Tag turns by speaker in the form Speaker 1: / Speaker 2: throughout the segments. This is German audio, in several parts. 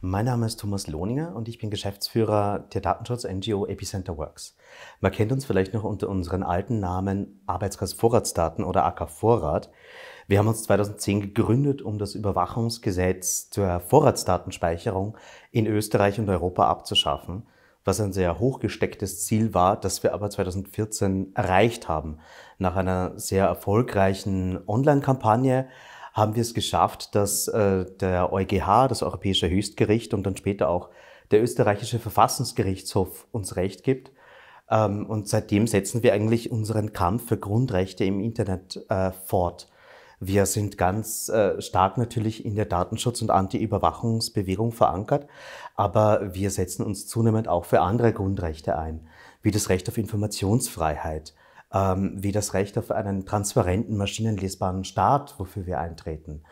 Speaker 1: Mein Name ist Thomas Lohninger und ich bin Geschäftsführer der Datenschutz-NGO Epicenter Works. Man kennt uns vielleicht noch unter unseren alten Namen Arbeitskreis Vorratsdaten oder AK Vorrat. Wir haben uns 2010 gegründet, um das Überwachungsgesetz zur Vorratsdatenspeicherung in Österreich und Europa abzuschaffen, was ein sehr hochgestecktes Ziel war, das wir aber 2014 erreicht haben. Nach einer sehr erfolgreichen Online-Kampagne haben wir es geschafft, dass äh, der EuGH, das Europäische Höchstgericht und dann später auch der österreichische Verfassungsgerichtshof uns Recht gibt. Ähm, und seitdem setzen wir eigentlich unseren Kampf für Grundrechte im Internet äh, fort. Wir sind ganz äh, stark natürlich in der Datenschutz- und Anti-Überwachungsbewegung verankert, aber wir setzen uns zunehmend auch für andere Grundrechte ein, wie das Recht auf Informationsfreiheit, ähm, wie das Recht auf einen transparenten, maschinenlesbaren Staat, wofür wir eintreten.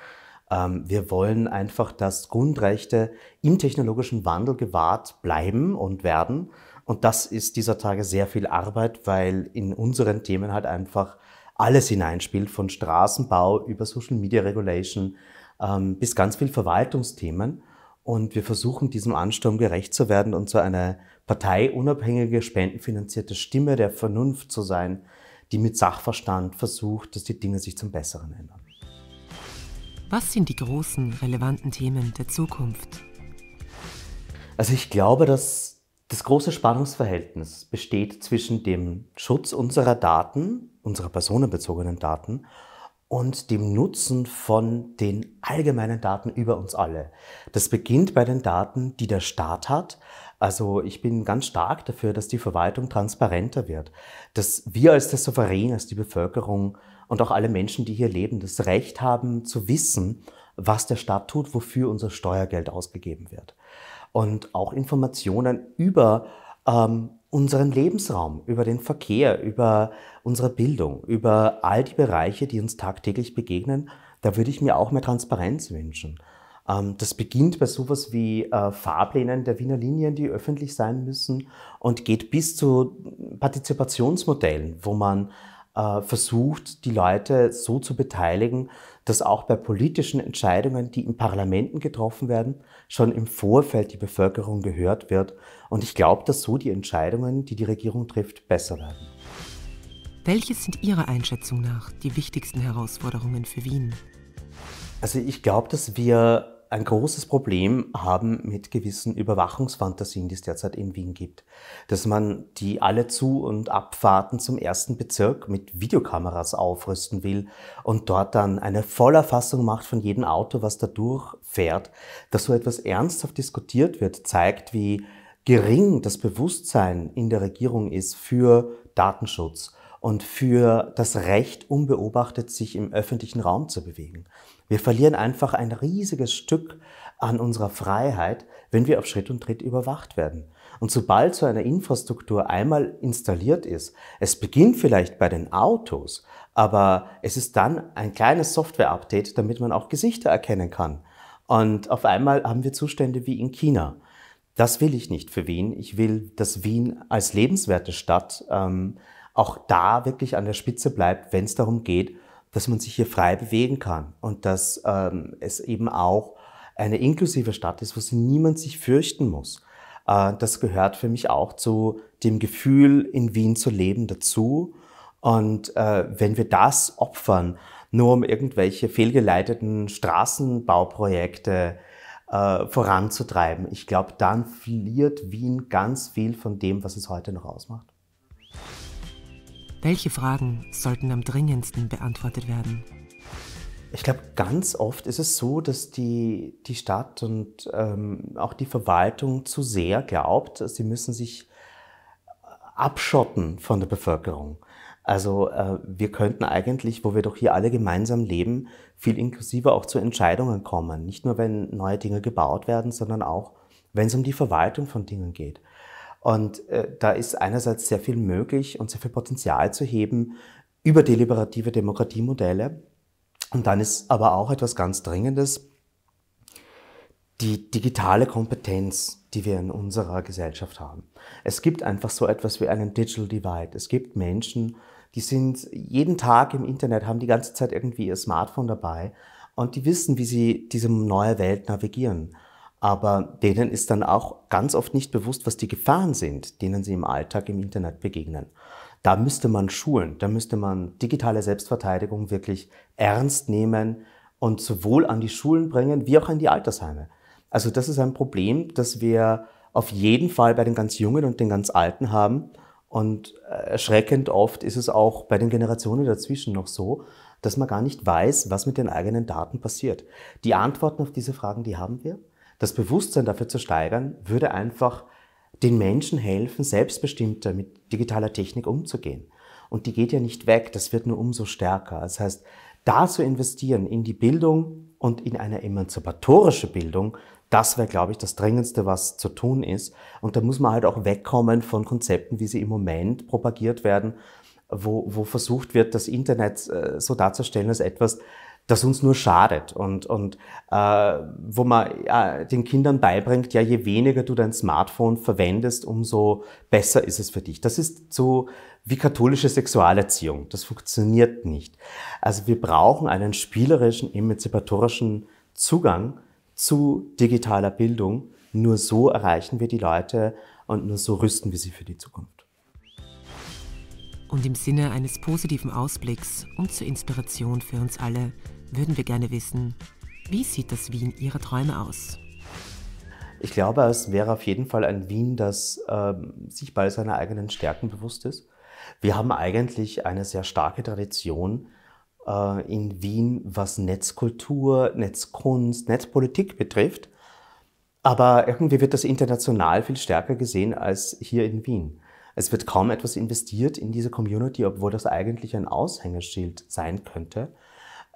Speaker 1: Ähm, wir wollen einfach, dass Grundrechte im technologischen Wandel gewahrt bleiben und werden. Und das ist dieser Tage sehr viel Arbeit, weil in unseren Themen halt einfach alles hineinspielt, von Straßenbau über Social Media Regulation ähm, bis ganz viel Verwaltungsthemen. Und wir versuchen, diesem Ansturm gerecht zu werden und so eine parteiunabhängige, spendenfinanzierte Stimme der Vernunft zu sein, die mit Sachverstand versucht, dass die Dinge sich zum Besseren ändern. Was sind die großen, relevanten Themen der Zukunft? Also ich glaube, dass das große Spannungsverhältnis besteht zwischen dem Schutz unserer Daten, unserer personenbezogenen Daten und dem Nutzen von den allgemeinen Daten über uns alle. Das beginnt bei den Daten, die der Staat hat. Also ich bin ganz stark dafür, dass die Verwaltung transparenter wird, dass wir als der Souverän, als die Bevölkerung und auch alle Menschen, die hier leben, das Recht haben zu wissen, was der Staat tut, wofür unser Steuergeld ausgegeben wird. Und auch Informationen über ähm, unseren Lebensraum, über den Verkehr, über unsere Bildung, über all die Bereiche, die uns tagtäglich begegnen, da würde ich mir auch mehr Transparenz wünschen. Ähm, das beginnt bei sowas wie äh, Fahrplänen der Wiener Linien, die öffentlich sein müssen und geht bis zu Partizipationsmodellen, wo man äh, versucht, die Leute so zu beteiligen, dass auch bei politischen Entscheidungen, die in Parlamenten getroffen werden, schon im Vorfeld die Bevölkerung gehört wird. Und ich glaube, dass so die Entscheidungen, die die Regierung trifft, besser werden. Welches sind Ihrer Einschätzung nach die wichtigsten Herausforderungen für Wien? Also ich glaube, dass wir ein großes Problem haben mit gewissen Überwachungsfantasien, die es derzeit in Wien gibt. Dass man die alle Zu- und Abfahrten zum ersten Bezirk mit Videokameras aufrüsten will und dort dann eine Vollerfassung macht von jedem Auto, was da durchfährt. Dass so etwas ernsthaft diskutiert wird, zeigt, wie gering das Bewusstsein in der Regierung ist für Datenschutz und für das Recht, unbeobachtet sich im öffentlichen Raum zu bewegen. Wir verlieren einfach ein riesiges Stück an unserer Freiheit, wenn wir auf Schritt und Tritt überwacht werden. Und sobald so eine Infrastruktur einmal installiert ist, es beginnt vielleicht bei den Autos, aber es ist dann ein kleines Software-Update, damit man auch Gesichter erkennen kann. Und auf einmal haben wir Zustände wie in China. Das will ich nicht für Wien. Ich will, dass Wien als lebenswerte Stadt ähm, auch da wirklich an der Spitze bleibt, wenn es darum geht, dass man sich hier frei bewegen kann und dass ähm, es eben auch eine inklusive Stadt ist, wo niemand sich fürchten muss. Äh, das gehört für mich auch zu dem Gefühl, in Wien zu leben, dazu. Und äh, wenn wir das opfern, nur um irgendwelche fehlgeleiteten Straßenbauprojekte äh, voranzutreiben, ich glaube, dann verliert Wien ganz viel von dem, was es heute noch ausmacht. Welche Fragen sollten am dringendsten beantwortet werden? Ich glaube, ganz oft ist es so, dass die, die Stadt und ähm, auch die Verwaltung zu sehr glaubt, sie müssen sich abschotten von der Bevölkerung. Also äh, wir könnten eigentlich, wo wir doch hier alle gemeinsam leben, viel inklusiver auch zu Entscheidungen kommen. Nicht nur, wenn neue Dinge gebaut werden, sondern auch, wenn es um die Verwaltung von Dingen geht. Und äh, da ist einerseits sehr viel möglich und sehr viel Potenzial zu heben über deliberative Demokratiemodelle. Und dann ist aber auch etwas ganz Dringendes die digitale Kompetenz, die wir in unserer Gesellschaft haben. Es gibt einfach so etwas wie einen Digital Divide. Es gibt Menschen, die sind jeden Tag im Internet, haben die ganze Zeit irgendwie ihr Smartphone dabei und die wissen, wie sie diese neue Welt navigieren aber denen ist dann auch ganz oft nicht bewusst, was die Gefahren sind, denen sie im Alltag im Internet begegnen. Da müsste man schulen, da müsste man digitale Selbstverteidigung wirklich ernst nehmen und sowohl an die Schulen bringen, wie auch an die Altersheime. Also das ist ein Problem, das wir auf jeden Fall bei den ganz Jungen und den ganz Alten haben. Und äh, erschreckend oft ist es auch bei den Generationen dazwischen noch so, dass man gar nicht weiß, was mit den eigenen Daten passiert. Die Antworten auf diese Fragen, die haben wir. Das Bewusstsein dafür zu steigern, würde einfach den Menschen helfen, selbstbestimmter mit digitaler Technik umzugehen. Und die geht ja nicht weg, das wird nur umso stärker. Das heißt, da zu investieren in die Bildung und in eine emanzipatorische Bildung, das wäre, glaube ich, das Dringendste, was zu tun ist. Und da muss man halt auch wegkommen von Konzepten, wie sie im Moment propagiert werden, wo, wo versucht wird, das Internet äh, so darzustellen als etwas, das uns nur schadet und, und äh, wo man äh, den Kindern beibringt, ja, je weniger du dein Smartphone verwendest, umso besser ist es für dich. Das ist so wie katholische Sexualerziehung. Das funktioniert nicht. Also wir brauchen einen spielerischen, emanzipatorischen Zugang zu digitaler Bildung. Nur so erreichen wir die Leute und nur so rüsten wir sie für die Zukunft. Und im Sinne eines positiven Ausblicks und zur Inspiration für uns alle – würden wir gerne wissen, wie sieht das Wien Ihrer Träume aus? Ich glaube, es wäre auf jeden Fall ein Wien, das äh, sich bei seiner eigenen Stärken bewusst ist. Wir haben eigentlich eine sehr starke Tradition äh, in Wien, was Netzkultur, Netzkunst, Netzpolitik betrifft. Aber irgendwie wird das international viel stärker gesehen als hier in Wien. Es wird kaum etwas investiert in diese Community, obwohl das eigentlich ein Aushängeschild sein könnte.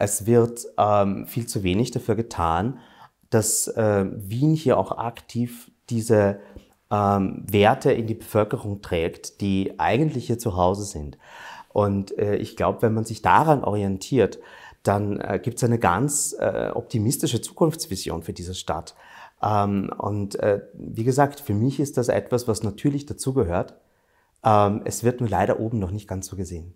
Speaker 1: Es wird ähm, viel zu wenig dafür getan, dass äh, Wien hier auch aktiv diese ähm, Werte in die Bevölkerung trägt, die eigentlich hier zu Hause sind. Und äh, ich glaube, wenn man sich daran orientiert, dann äh, gibt es eine ganz äh, optimistische Zukunftsvision für diese Stadt. Ähm, und äh, wie gesagt, für mich ist das etwas, was natürlich dazugehört. Ähm, es wird nur leider oben noch nicht ganz so gesehen.